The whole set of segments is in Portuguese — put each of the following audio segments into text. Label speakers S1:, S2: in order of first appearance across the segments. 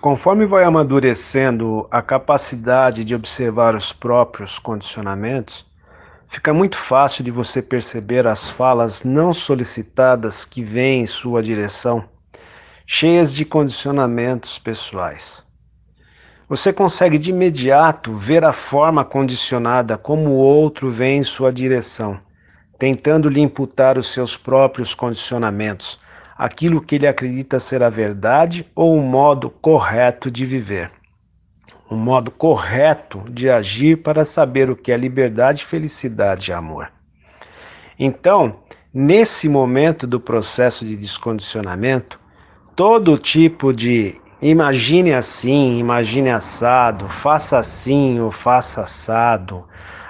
S1: Conforme vai amadurecendo a capacidade de observar os próprios condicionamentos, fica muito fácil de você perceber as falas não solicitadas que vêm em sua direção, cheias de condicionamentos pessoais. Você consegue de imediato ver a forma condicionada como o outro vem em sua direção, tentando lhe imputar os seus próprios condicionamentos, aquilo que ele acredita ser a verdade ou um modo correto de viver. Um modo correto de agir para saber o que é liberdade, felicidade e amor. Então, nesse momento do processo de descondicionamento, todo tipo de imagine assim, imagine assado, faça assim ou faça assado,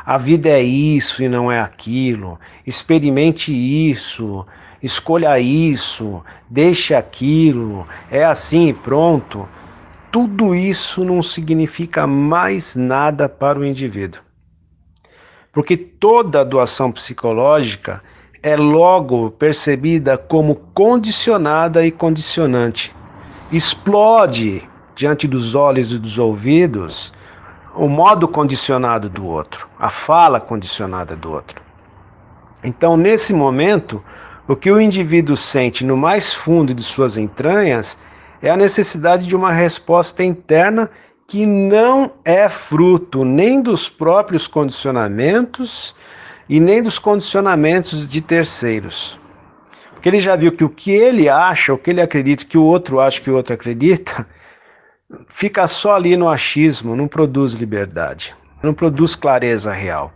S1: a vida é isso e não é aquilo. Experimente isso, escolha isso, deixe aquilo. É assim e pronto. Tudo isso não significa mais nada para o indivíduo. Porque toda doação psicológica é logo percebida como condicionada e condicionante. Explode diante dos olhos e dos ouvidos o modo condicionado do outro, a fala condicionada do outro. Então, nesse momento, o que o indivíduo sente no mais fundo de suas entranhas é a necessidade de uma resposta interna que não é fruto nem dos próprios condicionamentos e nem dos condicionamentos de terceiros. Porque ele já viu que o que ele acha, o que ele acredita, que o outro acha, que o outro acredita, fica só ali no achismo, não produz liberdade, não produz clareza real.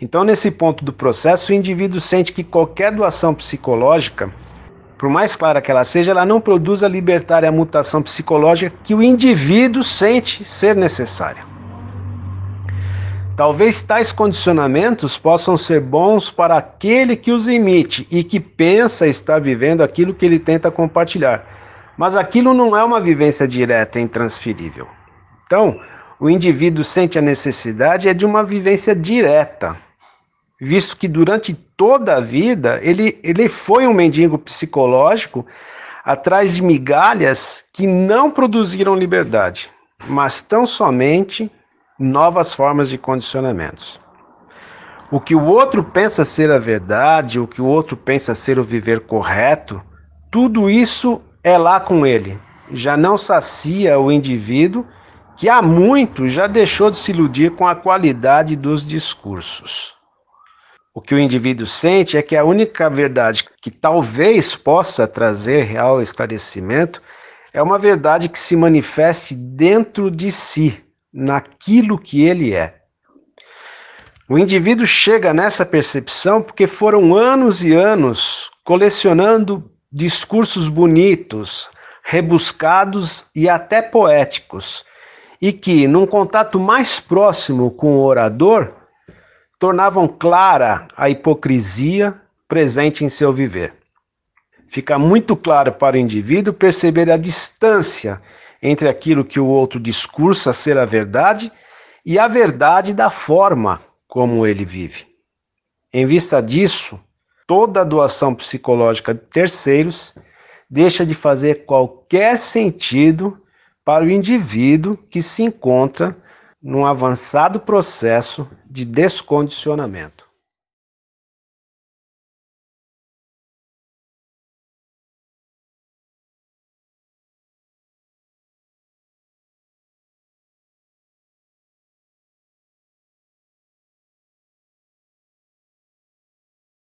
S1: Então, nesse ponto do processo, o indivíduo sente que qualquer doação psicológica, por mais clara que ela seja, ela não produz a libertária mutação psicológica que o indivíduo sente ser necessária. Talvez tais condicionamentos possam ser bons para aquele que os emite e que pensa estar vivendo aquilo que ele tenta compartilhar mas aquilo não é uma vivência direta e intransferível. Então, o indivíduo sente a necessidade é de uma vivência direta, visto que durante toda a vida ele, ele foi um mendigo psicológico atrás de migalhas que não produziram liberdade, mas tão somente novas formas de condicionamentos. O que o outro pensa ser a verdade, o que o outro pensa ser o viver correto, tudo isso é lá com ele. Já não sacia o indivíduo que há muito já deixou de se iludir com a qualidade dos discursos. O que o indivíduo sente é que a única verdade que talvez possa trazer real esclarecimento é uma verdade que se manifeste dentro de si, naquilo que ele é. O indivíduo chega nessa percepção porque foram anos e anos colecionando discursos bonitos, rebuscados e até poéticos, e que, num contato mais próximo com o orador, tornavam clara a hipocrisia presente em seu viver. Fica muito claro para o indivíduo perceber a distância entre aquilo que o outro discursa ser a verdade e a verdade da forma como ele vive. Em vista disso, toda doação psicológica de terceiros deixa de fazer qualquer sentido para o indivíduo que se encontra num avançado processo de descondicionamento.